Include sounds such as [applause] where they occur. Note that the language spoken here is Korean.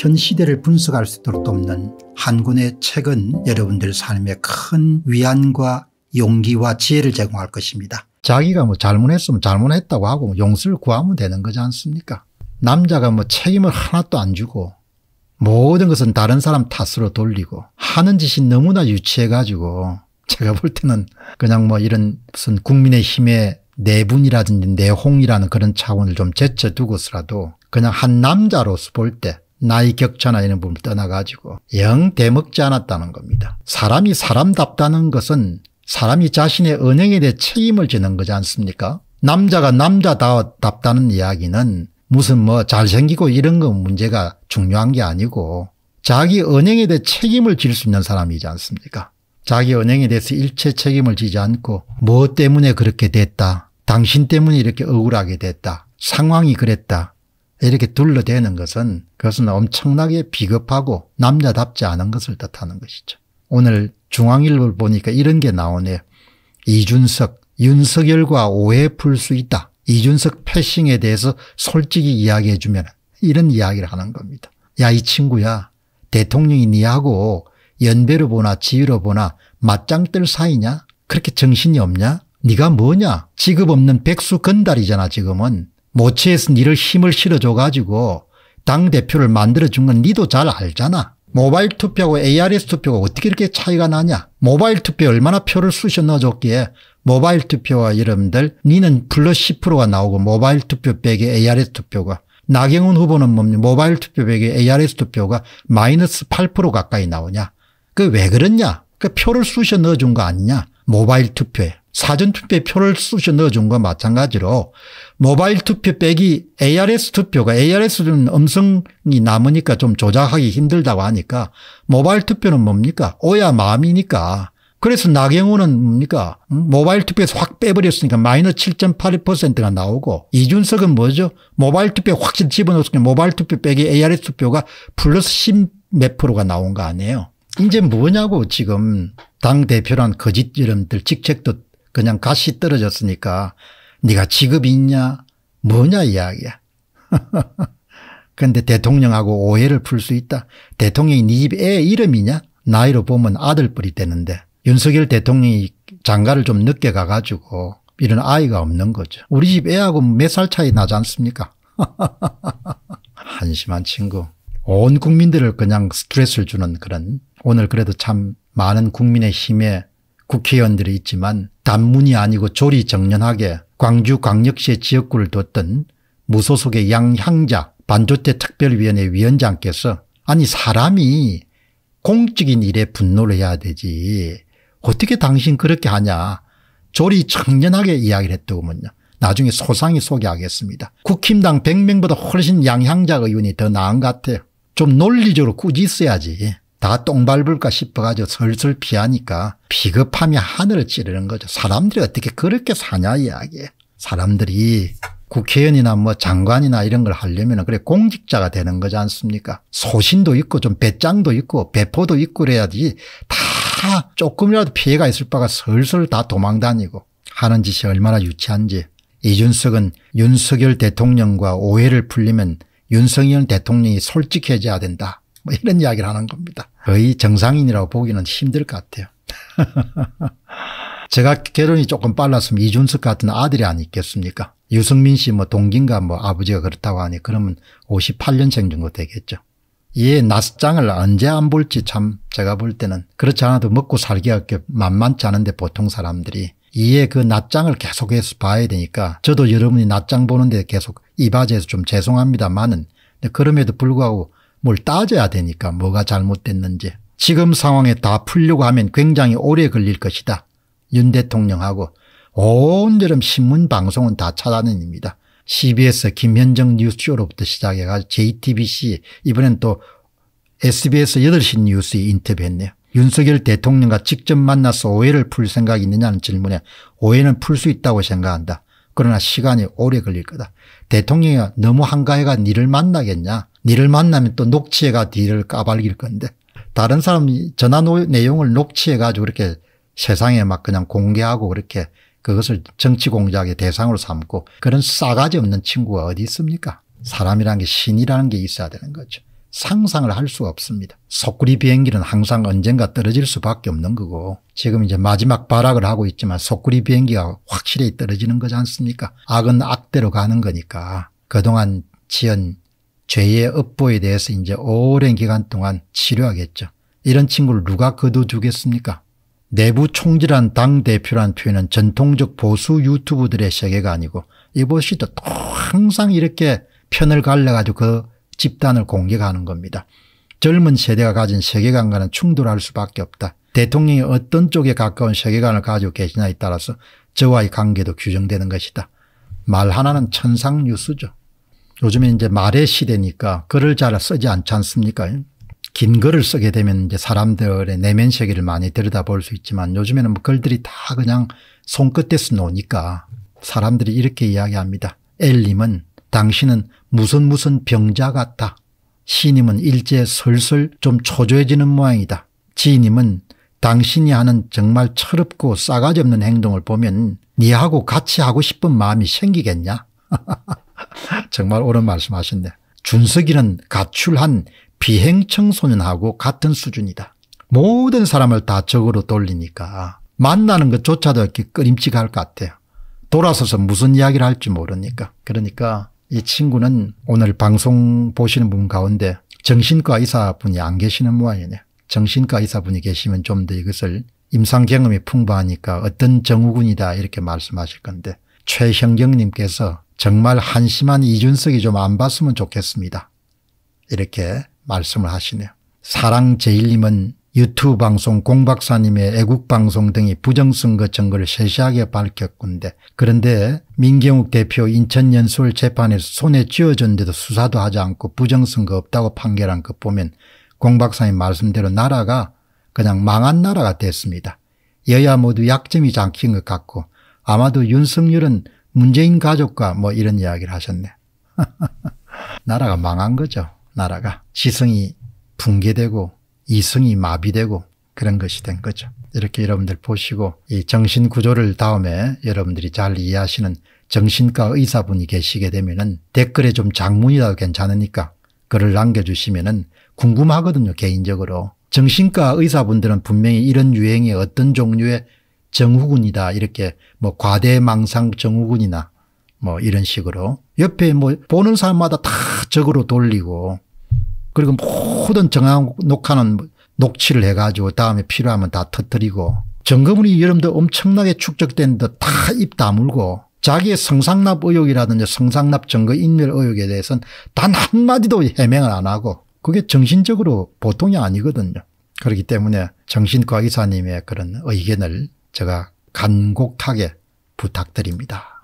현 시대를 분석할 수 있도록 돕는 한 권의 책은 여러분들 삶에 큰 위안과 용기와 지혜를 제공할 것입니다. 자기가 뭐 잘못했으면 잘못했다고 하고 뭐 용서를 구하면 되는 거지 않습니까? 남자가 뭐 책임을 하나도 안 주고 모든 것은 다른 사람 탓으로 돌리고 하는 짓이 너무나 유치해가지고 제가 볼 때는 그냥 뭐 이런 무슨 국민의힘의 내분이라든지 내홍이라는 그런 차원을 좀 제쳐두고서라도 그냥 한 남자로서 볼때 나이 격차나 이런 부분을 떠나가지고 영 대먹지 않았다는 겁니다. 사람이 사람답다는 것은 사람이 자신의 은행에 대해 책임을 지는 거지 않습니까? 남자가 남자답다는 이야기는 무슨 뭐 잘생기고 이런 건 문제가 중요한 게 아니고 자기 은행에 대해 책임을 질 수 있는 사람이지 않습니까? 자기 은행에 대해서 일체 책임을 지지 않고 뭐 때문에 그렇게 됐다. 당신 때문에 이렇게 억울하게 됐다. 상황이 그랬다. 이렇게 둘러대는 것은 그것은 엄청나게 비겁하고 남자답지 않은 것을 뜻하는 것이죠. 오늘 중앙일보를 보니까 이런 게 나오네요. 이준석, 윤석열과 오해 풀 수 있다. 이준석 패싱에 대해서 솔직히 이야기해 주면 이런 이야기를 하는 겁니다. 야 이 친구야 대통령이 니하고 연배로 보나 지위로 보나 맞짱 뜰 사이냐? 그렇게 정신이 없냐? 네가 뭐냐? 직업 없는 백수 건달이잖아 지금은. 모체에서 니를 힘을 실어줘가지고 당대표를 만들어준 건 니도 잘 알잖아. 모바일 투표하고 ARS 투표가 어떻게 이렇게 차이가 나냐. 모바일 투표에 얼마나 표를 쑤셔 넣어줬기에 모바일 투표와 여러분들 니는 플러스 10%가 나오고 모바일 투표 빼기 ARS 투표가 나경원 후보는 뭡니까 모바일 투표 빼기 ARS 투표가 마이너스 8% 가까이 나오냐. 그 왜 그랬냐. 그 표를 쑤셔 넣어준 거 아니냐. 모바일 투표에. 사전투표에 표를 쑤셔 넣어준 것 마찬가지로 모바일 투표 빼기 ARS 투표가 ARS는 음성이 남으니까 좀 조작하기 힘들다고 하니까 모바일 투표는 뭡니까? 오야 마음이니까. 그래서 나경호는 뭡니까? 모바일 투표에서 확 빼버렸으니까 마이너 7 8가 나오고 이준석은 뭐죠? 모바일 투표 에 확실히 집어넣었으니까 모바일 투표 빼기 ARS 투표가 플러스 10몇 프로가 나온 거 아니에요. 이제 뭐냐고 지금 당대표란 거짓 이름들 직책도 그냥 가시 떨어졌으니까 네가 직업이 있냐 뭐냐 이야기야. [laughs] 근데 대통령하고 오해를 풀 수 있다. 대통령이 네 집 애 이름이냐? 나이로 보면 아들뻘이 되는데 윤석열 대통령이 장가를 좀 늦게 가가지고 이런 아이가 없는 거죠. 우리 집 애하고 몇 살 차이 나지 않습니까? [laughs] 한심한 친구. 온 국민들을 그냥 스트레스를 주는 그런 오늘 그래도 참 많은 국민의 힘에 국회의원들이 있지만 단문이 아니고 조리 정연하게 광주 광역시의 지역구를 뒀던 무소속의 양향자 반조체 특별위원회 위원장께서 아니 사람이 공적인 일에 분노를 해야 되지 어떻게 당신 그렇게 하냐 조리 청년하게 이야기를 했더군요. 나중에 소상히 소개하겠습니다. 국힘당 100명보다 훨씬 양향자 의원이 더 나은 것 같아요. 좀 논리적으로 꾸짖어야지. 다똥 밟을까 싶어가지고 슬슬 피하니까 비겁함이 하늘을 찌르는 거죠. 사람들이 어떻게 그렇게 사냐 이야기예요. 사람들이 국회의원이나 뭐 장관이나 이런 걸 하려면 그래 공직자가 되는 거지 않습니까 소신도 있고 좀 배짱도 있고 배포도 있고 그래야지 다 조금이라도 피해가 있을 바가 슬슬 다 도망다니고 하는 짓이 얼마나 유치한지 이준석은 윤석열 대통령과 오해를 풀리면 윤석열 대통령이 솔직해져야 된다. 뭐 이런 이야기를 하는 겁니다. 거의 정상인이라고 보기는 힘들 것 같아요. [laughs] 제가 결혼이 조금 빨랐으면 이준석 같은 아들이 아니 겠습니까 유승민 씨 뭐 동기인가 뭐 아버지가 그렇다고 하니 그러면 58년생 정도 되겠죠. 얘 낮장을 언제 안 볼지 참 제가 볼 때는 그렇지 않아도 먹고 살기가 만만치 않은데 보통 사람들이 이의 그 낮장을 계속해서 봐야 되니까 저도 여러분이 낮장 보는데 계속 이 바지에서 좀 죄송합니다만은 그럼에도 불구하고 뭘 따져야 되니까 뭐가 잘못됐는지 지금 상황에 다 풀려고 하면 굉장히 오래 걸릴 것이다. 윤 대통령하고 온여름 신문 방송은 다 차단입니다. CBS 김현정 뉴스쇼로부터 시작해가 JTBC 이번엔 또 SBS 8시 뉴스에 인터뷰했네요. 윤석열 대통령과 직접 만나서 오해를 풀 생각이 있느냐는 질문에 오해는 풀 수 있다고 생각한다. 그러나 시간이 오래 걸릴 거다. 대통령이 너무 한가해가 니를 만나겠냐. 니를 만나면 또 녹취해가 뒤를 까발길 건데 다른 사람이 전화 내용을 녹취해가지고 이렇게 세상에 막 그냥 공개하고 그렇게 그것을 정치 공작의 대상으로 삼고 그런 싸가지 없는 친구가 어디 있습니까? 사람이라는 게 신이라는 게 있어야 되는 거죠. 상상을 할 수가 없습니다. 소구리 비행기는 항상 언젠가 떨어질 수밖에 없는 거고 지금 이제 마지막 발악을 하고 있지만 소구리 비행기가 확실히 떨어지는 거지 않습니까? 악은 악대로 가는 거니까 그동안 지은 죄의 업보에 대해서 이제 오랜 기간 동안 치료하겠죠. 이런 친구를 누가 거둬주겠습니까? 내부 총질한 당대표란 표현은 전통적 보수 유튜브들의 세계가 아니고 이보시도 또 항상 이렇게 편을 갈려가지고 그 집단을 공격하는 겁니다. 젊은 세대가 가진 세계관과는 충돌할 수밖에 없다. 대통령이 어떤 쪽에 가까운 세계관을 가지고 계시냐에 따라서 저와의 관계도 규정되는 것이다. 말 하나는 천상뉴스죠 요즘에 이제 말의 시대니까 글을 잘 쓰지 않지 않습니까? 긴 글을 쓰게 되면 이제 사람들의 내면 세계를 많이 들여다볼 수 있지만 요즘에는 뭐 글들이 다 그냥 손끝에서 노니까 사람들이 이렇게 이야기합니다. 엘님은 당신은 무슨 무슨 병자 같다 시님은 일제 슬슬 좀 초조해지는 모양이다. 지님은 당신이 하는 정말 철없고 싸가지 없는 행동을 보면 니하고 같이 하고 싶은 마음이 생기겠냐? [laughs] 정말 옳은 말씀하신데 준석이는 가출한 비행청소년하고 같은 수준이다. 모든 사람을 다 적으로 돌리니까 만나는 것조차도 이렇게 끔찍할 것 같아요. 돌아서서 무슨 이야기를 할지 모르니까. 그러니까 이 친구는 오늘 방송 보시는 분 가운데 정신과 의사분이 안 계시는 모양이네 정신과 의사분이 계시면 좀 더 이것을 임상 경험이 풍부하니까 어떤 정우군이다 이렇게 말씀하실 건데 최형경님께서 정말 한심한 이준석이 좀 안 봤으면 좋겠습니다. 이렇게 말씀을 하시네요. 사랑제일님은 유튜브 방송 공박사님의 애국방송 등이 부정선거 증거를 세세하게 밝혔군데 그런데 민경욱 대표 인천연수원 재판에서 손에 쥐어졌는데도 수사도 하지 않고 부정선거 없다고 판결한 것 보면 공박사님 말씀대로 나라가 그냥 망한 나라가 됐습니다. 여야 모두 약점이 잠긴 것 같고 아마도 윤석열은 문재인 가족과 뭐 이런 이야기를 하셨네. [laughs] 나라가 망한 거죠. 나라가. 지성이 붕괴되고 이승이 마비되고 그런 것이 된 거죠. 이렇게 여러분들 보시고 이 정신 구조를 다음에 여러분들이 잘 이해하시는 정신과 의사분이 계시게 되면은 댓글에 좀 장문이라도 괜찮으니까 글을 남겨주시면은 궁금하거든요 개인적으로 정신과 의사분들은 분명히 이런 유행의 어떤 종류의 정후군이다 이렇게 뭐 과대망상 정후군이나 뭐 이런 식으로 옆에 뭐 보는 사람마다 다 적으로 돌리고 그리고 모든 정황 녹화는 녹취를 해가지고 다음에 필요하면 다 터뜨리고 정거물이 여러분들 엄청나게 축적된 듯 다 입 다물고 자기의 성상납 의혹이라든지 성상납 증거인멸 의혹에 대해서는 단 한마디도 해명을 안 하고 그게 정신적으로 보통이 아니거든요. 그렇기 때문에 정신과 의사님의 그런 의견을 제가 간곡하게 부탁드립니다.